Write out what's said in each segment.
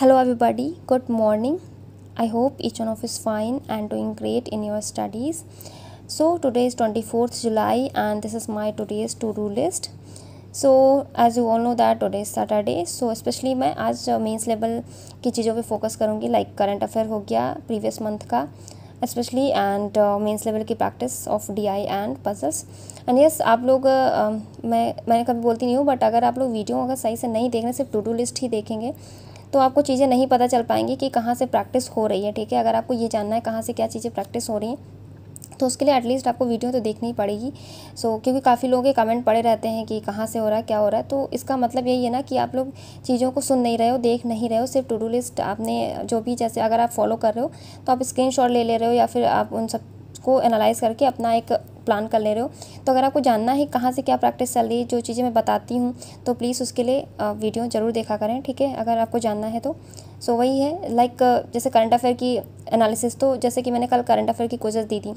hello everybody good morning i hope each one of is fine and doing great in your studies so today is 24th july and this is my today's to do list so as you all know that today is Saturday so specially मैं आज mains level की चीज़ों पे focus करूँगी like current affair हो गया previous month का specially and mains level की practice of DI and puzzles and yes आप लोग uh, मैं मैंने कभी बोलती नहीं हूँ बट अगर आप लोग वीडियो अगर सही से नहीं देख रहे सिर्फ टू डू लिस्ट ही देखेंगे तो आपको चीज़ें नहीं पता चल पाएंगी कि कहाँ से प्रैक्टिस हो रही है ठीक है अगर आपको ये जानना है कहाँ से क्या चीज़ें प्रैक्टिस हो रही हैं तो उसके लिए एटलीस्ट आपको वीडियो तो देखनी ही पड़ेगी सो so, क्योंकि काफ़ी लोग ये कमेंट पड़े रहते हैं कि कहाँ से हो रहा है क्या हो रहा है तो इसका मतलब यही है ना कि आप लोग चीज़ों को सुन नहीं रहे हो देख नहीं रहे हो सिर्फ टू डू लिस्ट आपने जो भी जैसे अगर आप फॉलो कर रहे हो तो आप स्क्रीन ले ले रहे हो या फिर आप उन सब को एनालाइज करके अपना एक प्लान कर ले रहे हो तो अगर आपको जानना है कहाँ से क्या प्रैक्टिस चल रही है जो चीज़ें मैं बताती हूँ तो प्लीज़ उसके लिए वीडियो ज़रूर देखा करें ठीक है अगर आपको जानना है तो सो so, वही है लाइक like, जैसे करंट अफेयर की एनालिसिस तो जैसे कि मैंने कल करंट अफेयर की क्वेश्चन दी थी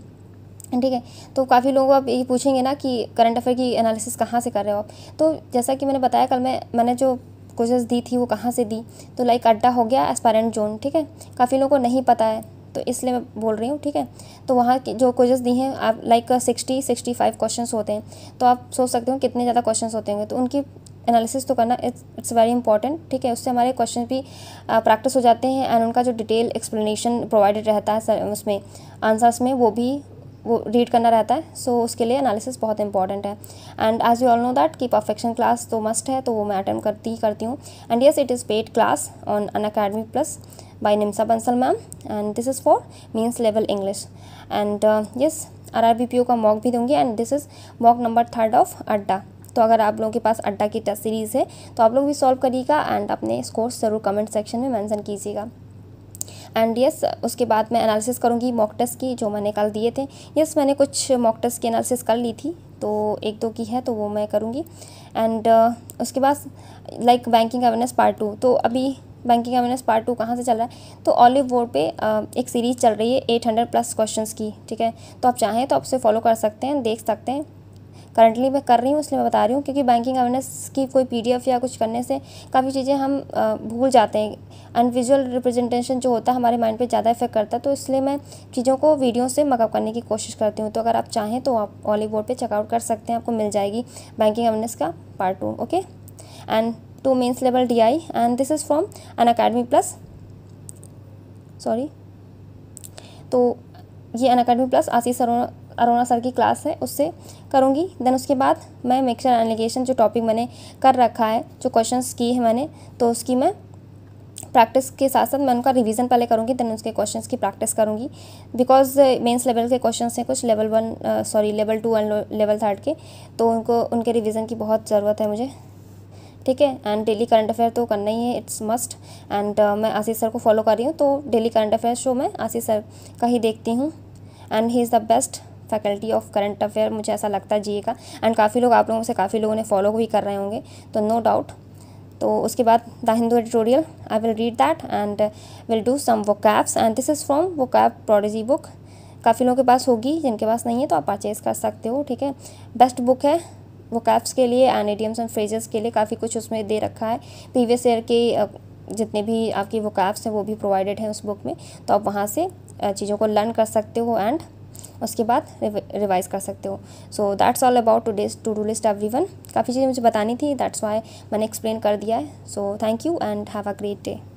ठीक है तो काफ़ी लोग आप यही पूछेंगे ना कि करंट अफेयर की एनालिसिस कहाँ से कर रहे हो आप तो जैसा कि मैंने बताया कल मैं मैंने जो कोर्सेज दी थी वो कहाँ से दी तो लाइक अड्डा हो गया एस्पायरेंट जोन ठीक है काफ़ी लोगों को नहीं पता है तो इसलिए मैं बोल रही हूँ ठीक है तो वहाँ के जो क्वेश्चन दिए हैं आप like sixty sixty five question होते हैं तो आप सोच सकते हो कितने ज़्यादा क्वेश्चन होते होंगे तो उनकी एनालिसिस तो करना इट्स इट्स वेरी इंपॉर्टेंट ठीक है उससे हमारे क्वेश्चन भी प्रैक्टिस हो जाते हैं एंड उनका जो डिटेल एक्सप्लेनेशन प्रोवाइडेड रहता है उसमें आंसर्स में वो भी वो रीड करना रहता है सो so, उसके लिए एनालिसिस बहुत इंपॉर्टेंट है and as you all know that कि परफेक्शन क्लास तो मस्ट है तो वो मैं अटेंड करती ही करती हूँ and yes it is paid class on Unacademy plus by Nimsa Bansal ma'am and this is for means level English and uh, yes RRBPO का मॉक भी दूंगी and this is mock number third of Adda तो अगर आप लोगों के पास अड्डा की टेस्ट सीरीज़ है तो आप लोग भी सॉल्व करिएगा एंड अपने स्कोर्स ज़रूर कमेंट सेक्शन में मेंशन कीजिएगा एंड यस yes, उसके बाद मैं एनालिसिस करूँगी मॉक टेस्ट की जो मैंने कल दिए थे यस yes, मैंने कुछ मॉक टेस्ट की एनालिसिस कर ली थी तो एक दो की है तो वो मैं करूँगी एंड uh, उसके बाद like banking awareness part two तो अभी बैंकिंग अवेयरनेस पार्ट टू कहाँ से चल रहा है तो ऑलिव बोर्ड पे एक सीरीज़ चल रही है एट हंड्रेड प्लस क्वेश्चन की ठीक है तो आप चाहें तो आप उसे फॉलो कर सकते हैं देख सकते हैं करंटली मैं कर रही हूँ इसलिए मैं बता रही हूँ क्योंकि बैंकिंग अवेयरनेस की कोई पी या कुछ करने से काफ़ी चीज़ें हम भूल जाते हैं अनविजुअल रिप्रेजेंटेशन जो होता है हमारे माइंड पे ज़्यादा इफेक्ट करता है तो इसलिए मैं चीज़ों को वीडियो से मकअप करने की कोशिश करती हूँ तो अगर आप चाहें तो आप ऑलिव बोर्ड पर चेकआउट कर सकते हैं आपको मिल जाएगी बैंकिंग अवेयरनेस का part two okay and to mains level D I and this is from Unacademy plus sorry तो ये Unacademy plus Ashish Arora Arora sir की क्लास है उससे करूँगी देन उसके बाद मैं मिक्सर एनालिगेशन जो टॉपिक मैंने कर रखा है जो क्वेश्चन की है मैंने तो उसकी मैं प्रैक्टिस के साथ साथ मैं उनका रिवीजन पहले करूँगी देन उसके क्वेश्चंस की प्रैक्टिस करूँगी बिकॉज मेंस लेवल के क्वेश्चंस हैं कुछ level one sorry level two and level third के तो उनको उनके रिवीजन की बहुत ज़रूरत है मुझे ठीक है एंड डेली करंट अफेयर तो करना ही है इट्स मस्ट एंड मैं आशीष सर को फॉलो कर रही हूँ तो डेली करंट अफेयर शो मैं आशीष सर का ही देखती हूँ and he is the best faculty of current affair मुझे ऐसा लगता है जीए का एंड काफ़ी लोग आप लोगों से काफ़ी लोगों ने फॉलो भी कर रहे होंगे तो नो डाउट तो उसके बाद the Hindu editorial I will read that and will do some वो CABs and this is from CAB prodigy book काफ़ी लोगों के पास होगी जिनके पास नहीं है तो आप परचेज़ कर सकते हो ठीक है बेस्ट बुक है वो कैप्स के लिए एंड एडियम्स एंड फ्रेजेस के लिए काफ़ी कुछ उसमें दे रखा है प्रीवियस ईयर के जितने भी आपकी कैप्स हैं वो भी प्रोवाइडेड हैं उस बुक में तो आप वहाँ से चीज़ों को लर्न कर सकते हो एंड उसके बाद रिवाइज कर सकते हो so that's all about today's to do list everyone काफ़ी चीज़ें मुझे बतानी थी दैट्स वाई मैंने एक्सप्लेन कर दिया है so thank you and have a great day